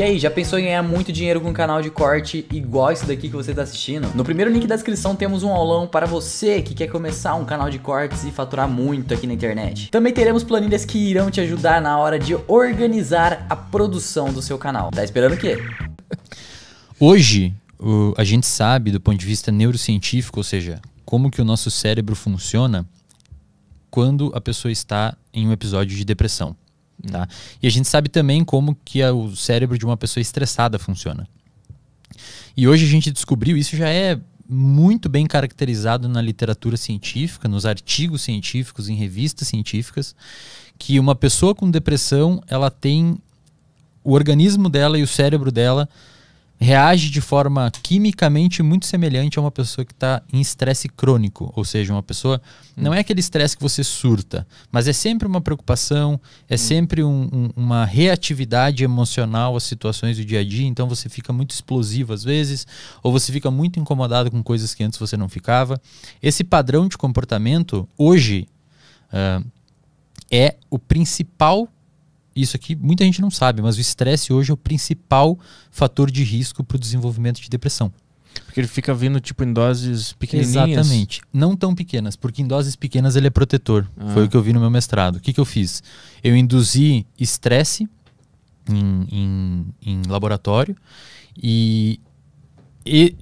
E aí, já pensou em ganhar muito dinheiro com um canal de corte igual esse daqui que você está assistindo? No primeiro link da descrição temos um aulão para você que quer começar um canal de cortes e faturar muito aqui na internet. Também teremos planilhas que irão te ajudar na hora de organizar a produção do seu canal. Tá esperando o quê? Hoje, o, a gente sabe do ponto de vista neurocientífico, ou seja, como que o nosso cérebro funciona quando a pessoa está em um episódio de depressão. Tá? E a gente sabe também como que o cérebro de uma pessoa estressada funciona. E hoje a gente descobriu, isso já é muito bem caracterizado na literatura científica, nos artigos científicos, em revistas científicas, que uma pessoa com depressão, ela tem o organismo dela e o cérebro dela reage de forma quimicamente muito semelhante a uma pessoa que está em estresse crônico, ou seja, uma pessoa hum. não é aquele estresse que você surta, mas é sempre uma preocupação, é hum. sempre um, um, uma reatividade emocional às situações do dia a dia, então você fica muito explosivo às vezes, ou você fica muito incomodado com coisas que antes você não ficava. Esse padrão de comportamento hoje uh, é o principal isso aqui muita gente não sabe, mas o estresse hoje é o principal fator de risco para o desenvolvimento de depressão. Porque ele fica vindo tipo em doses pequenininhas. Exatamente, não tão pequenas, porque em doses pequenas ele é protetor. Ah. Foi o que eu vi no meu mestrado. O que, que eu fiz? Eu induzi estresse em, em, em laboratório e e,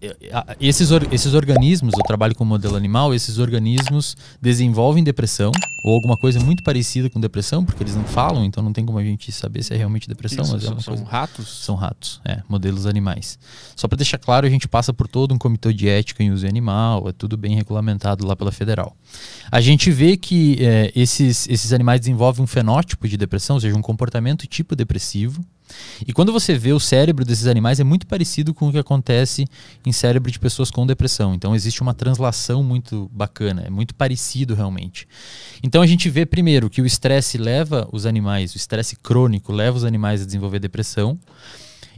esses, esses organismos, eu trabalho com modelo animal, esses organismos desenvolvem depressão ou alguma coisa muito parecida com depressão, porque eles não falam, então não tem como a gente saber se é realmente depressão. Isso, são, é são ratos? São ratos, é, modelos animais. Só para deixar claro, a gente passa por todo um comitê de ética em uso animal, é tudo bem regulamentado lá pela federal. A gente vê que é, esses, esses animais desenvolvem um fenótipo de depressão, ou seja, um comportamento tipo depressivo, e quando você vê o cérebro desses animais, é muito parecido com o que acontece em cérebro de pessoas com depressão. Então existe uma translação muito bacana, é muito parecido realmente. Então a gente vê primeiro que o estresse leva os animais, o estresse crônico leva os animais a desenvolver depressão.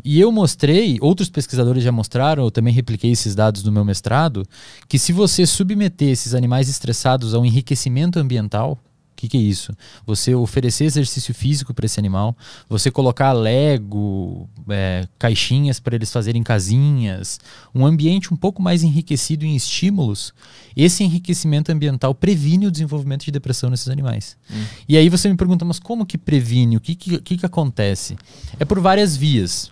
E eu mostrei, outros pesquisadores já mostraram, eu também repliquei esses dados no meu mestrado, que se você submeter esses animais estressados a um enriquecimento ambiental, que, que é isso? Você oferecer exercício físico para esse animal, você colocar lego, é, caixinhas para eles fazerem casinhas, um ambiente um pouco mais enriquecido em estímulos, esse enriquecimento ambiental previne o desenvolvimento de depressão nesses animais. Hum. E aí você me pergunta, mas como que previne? O que, que, que, que acontece? É por várias vias.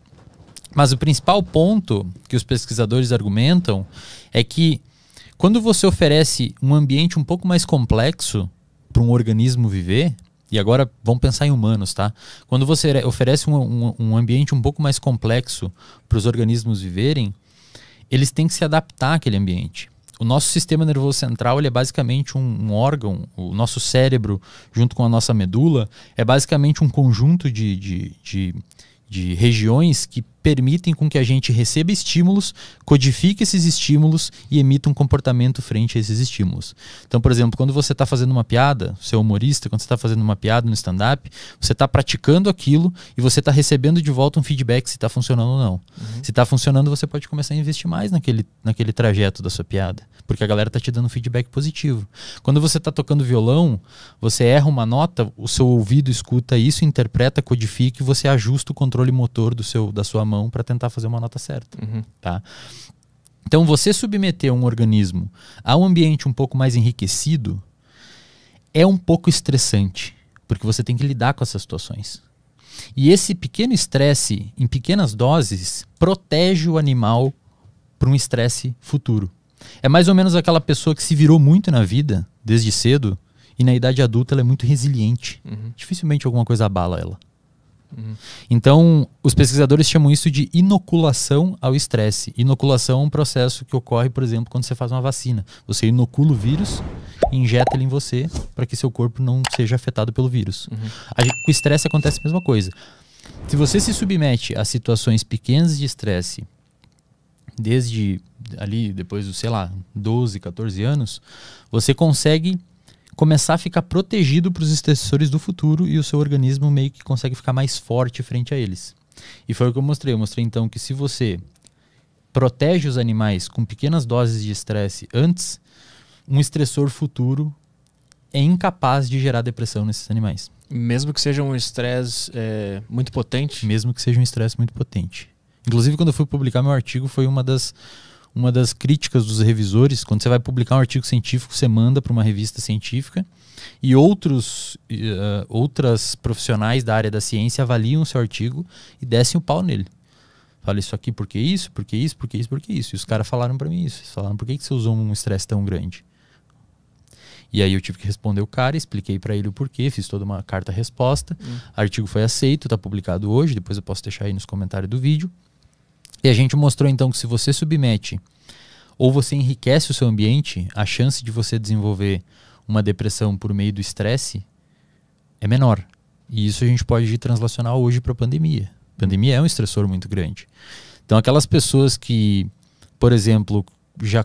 Mas o principal ponto que os pesquisadores argumentam é que quando você oferece um ambiente um pouco mais complexo, para um organismo viver, e agora vamos pensar em humanos, tá? Quando você oferece um, um, um ambiente um pouco mais complexo para os organismos viverem, eles têm que se adaptar àquele ambiente. O nosso sistema nervoso central ele é basicamente um, um órgão, o nosso cérebro, junto com a nossa medula, é basicamente um conjunto de, de, de, de regiões que permitem com que a gente receba estímulos, codifique esses estímulos e emita um comportamento frente a esses estímulos. Então, por exemplo, quando você está fazendo uma piada, você é humorista, quando você está fazendo uma piada no stand-up, você está praticando aquilo e você está recebendo de volta um feedback se está funcionando ou não. Uhum. Se está funcionando, você pode começar a investir mais naquele, naquele trajeto da sua piada, porque a galera está te dando um feedback positivo. Quando você está tocando violão, você erra uma nota, o seu ouvido escuta isso, interpreta, codifica e você ajusta o controle motor do seu, da sua mão mão para tentar fazer uma nota certa, uhum. tá? Então, você submeter um organismo a um ambiente um pouco mais enriquecido é um pouco estressante, porque você tem que lidar com essas situações. E esse pequeno estresse, em pequenas doses, protege o animal para um estresse futuro. É mais ou menos aquela pessoa que se virou muito na vida, desde cedo, e na idade adulta ela é muito resiliente. Uhum. Dificilmente alguma coisa abala ela. Uhum. Então, os pesquisadores chamam isso de inoculação ao estresse. Inoculação é um processo que ocorre, por exemplo, quando você faz uma vacina. Você inocula o vírus, injeta ele em você para que seu corpo não seja afetado pelo vírus. Uhum. Gente, com o estresse acontece a mesma coisa. Se você se submete a situações pequenas de estresse, desde ali depois do sei lá, 12, 14 anos, você consegue começar a ficar protegido para os estressores do futuro e o seu organismo meio que consegue ficar mais forte frente a eles. E foi o que eu mostrei. Eu mostrei então que se você protege os animais com pequenas doses de estresse antes, um estressor futuro é incapaz de gerar depressão nesses animais. Mesmo que seja um estresse é, muito potente? Mesmo que seja um estresse muito potente. Inclusive, quando eu fui publicar meu artigo, foi uma das uma das críticas dos revisores, quando você vai publicar um artigo científico, você manda para uma revista científica e outros, uh, outras profissionais da área da ciência avaliam o seu artigo e descem o pau nele. Fala isso aqui porque isso, porque isso, porque isso, porque isso. E os caras falaram para mim isso. Eles falaram, por que, que você usou um estresse tão grande? E aí eu tive que responder o cara, expliquei para ele o porquê, fiz toda uma carta-resposta. Hum. Artigo foi aceito, está publicado hoje, depois eu posso deixar aí nos comentários do vídeo. E a gente mostrou então que se você submete ou você enriquece o seu ambiente, a chance de você desenvolver uma depressão por meio do estresse é menor. E isso a gente pode translacionar hoje para a pandemia. A pandemia é um estressor muito grande. Então, aquelas pessoas que, por exemplo, já,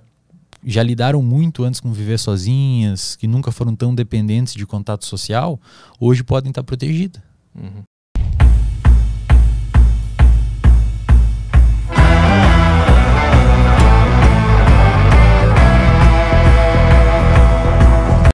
já lidaram muito antes com viver sozinhas, que nunca foram tão dependentes de contato social, hoje podem estar protegidas. Uhum.